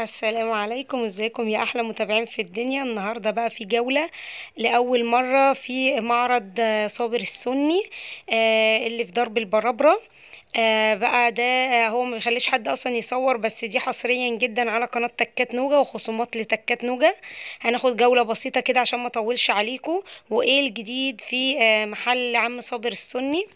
السلام عليكم ازيكم يا احلى متابعين في الدنيا النهارده بقى في جوله لاول مره في معرض صابر السني آه، اللي في درب البرابره آه بقى ده آه هو ما بيخليش حد اصلا يصور بس دي حصريا جدا على قناه تكات نوجه وخصومات لتكات نوجه هناخد جوله بسيطه كده عشان ما اطولش عليكم وايه الجديد في آه محل عم صابر السني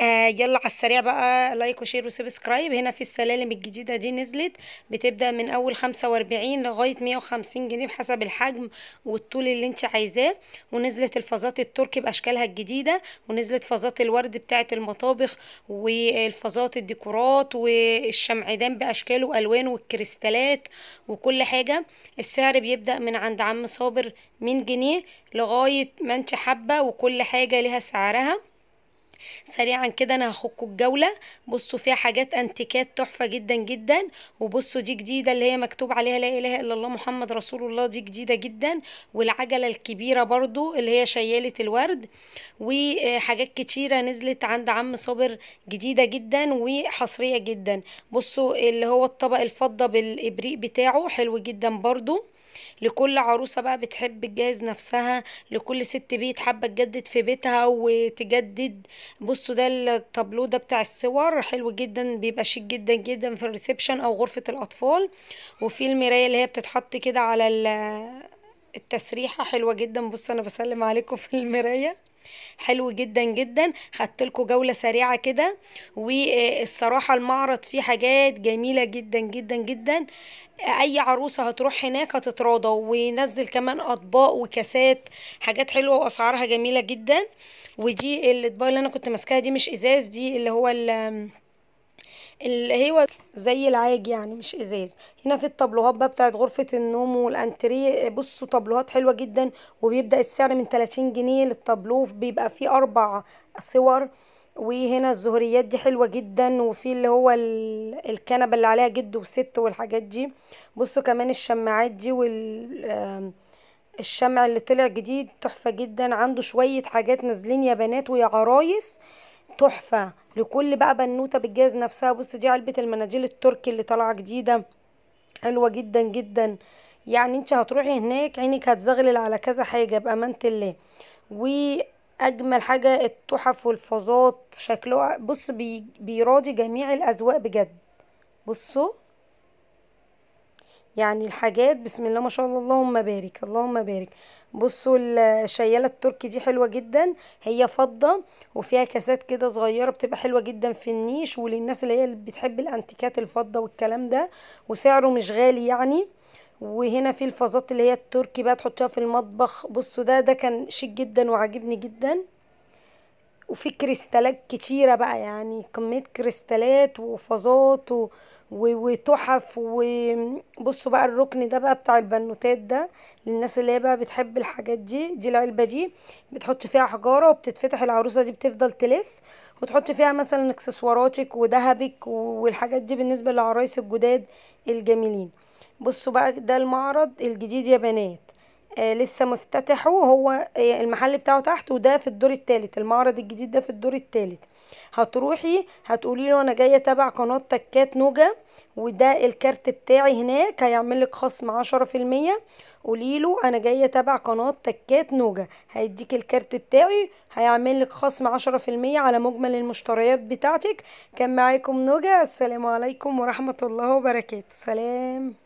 آه يلا على السريع بقى لايك وشير وسبسكرايب هنا في السلالم الجديده دي نزلت بتبدا من اول 45 لغايه 150 جنيه بحسب الحجم والطول اللي انت عايزاه ونزلت الفازات التركي باشكالها الجديده ونزلت فازات الورد بتاعه المطابخ و آه، محفظات الديكورات والشمعدان باشكاله وألوان والكريستالات وكل حاجه السعر بيبدا من عند عم صابر من جنيه لغايه ما انت حابه وكل حاجه لها سعرها سريعا كده انا هخكوا الجولة بصوا فيها حاجات انتيكات تحفة جدا جدا وبصوا دي جديدة اللي هي مكتوب عليها لا اله الا الله محمد رسول الله دي جديدة جدا والعجلة الكبيرة برضو اللي هي شيالة الورد وحاجات كتيرة نزلت عند عم صابر جديدة جدا وحصرية جدا بصوا اللي هو الطبق الفضة بالابريق بتاعه حلو جدا برضو لكل عروسة بقى بتحب تجهز نفسها لكل ست بيت حابة تجدد في بيتها وتجدد بصوا ده التابلو ده بتاع الصور حلو جدا بيبقى شيك جدا جدا في الريسبشن او غرفة الاطفال وفي المراية اللي هي بتتحط كده على التسريحة حلوة جدا بصوا انا بسلم عليكم في المراية حلو جدا جدا خدت لكم جوله سريعه كده والصراحه المعرض فيه حاجات جميله جدا جدا جدا اي عروسه هتروح هناك هتتراضى وينزل كمان اطباق وكاسات حاجات حلوه واسعارها جميله جدا ودي الاطباق اللي انا كنت ماسكاها دي مش ازاز دي اللي هو اللي هو زي العاج يعني مش ازاز هنا في الطابلوهات بقى بتاعت غرفه النوم والانتري بصوا طابلوهات حلوه جدا وبيبدا السعر من 30 جنيه للطابلوه بيبقى فيه اربع صور وهنا الزهريات دي حلوة جدا وفي اللي هو الكنبة اللي عليها جد وست والحاجات دي بصوا كمان الشماعات دي وال الشمع اللي طلع جديد تحفة جدا عنده شوية حاجات نازلين يا بنات ويا عرايس تحفه لكل بقى بنوته بتجهز نفسها بص دي علبه المناديل التركي اللي طالعه جديده حلوه جدا جدا يعني انت هتروحي هناك عينك هتزغلل على كذا حاجه بامانه الله واجمل حاجه التحف والفازات شكله بص بي بيراضي جميع الاذواق بجد بصوا يعني الحاجات بسم الله ما شاء الله اللهم بارك اللهم بارك بصوا الشيالة التركي دي حلوة جدا هي فضة وفيها كاسات كده صغيرة بتبقى حلوة جدا في النيش وللناس اللي هي بتحب الانتيكات الفضة والكلام ده وسعره مش غالي يعني وهنا في الفازات اللي هي التركي بقى تحطيها في المطبخ بصوا ده ده كان شيك جدا وعاجبني جدا وفي كريستالات كتيرة بقى يعني كمية كريستالات وفازات و... و... وتحف وبصوا بقى الركن ده بقى بتاع البنوتات ده للناس اللي هي بقى بتحب الحاجات دي دي العلبة دي بتحط فيها حجارة وبتتفتح العروسة دي بتفضل تلف وتحط فيها مثلا اكسسواراتك وذهبك والحاجات دي بالنسبة للعرايس الجداد الجميلين بصوا بقى ده المعرض الجديد يا بنات آه، لسه مفتتحه هو آه، المحل بتاعه تحت وده في الدور التالت المعرض الجديد ده في الدور التالت هتروحي هتقولي له انا جايه تبع قناه تكات نوجه وده الكارت بتاعي هناك هيعمل لك خصم عشرة في المية قولي له انا جايه تبع قناه تكات نوجه هيديك الكارت بتاعي هيعمل لك خصم عشرة في المية على مجمل المشتريات بتاعتك كان معاكم نوجه السلام عليكم ورحمه الله وبركاته سلام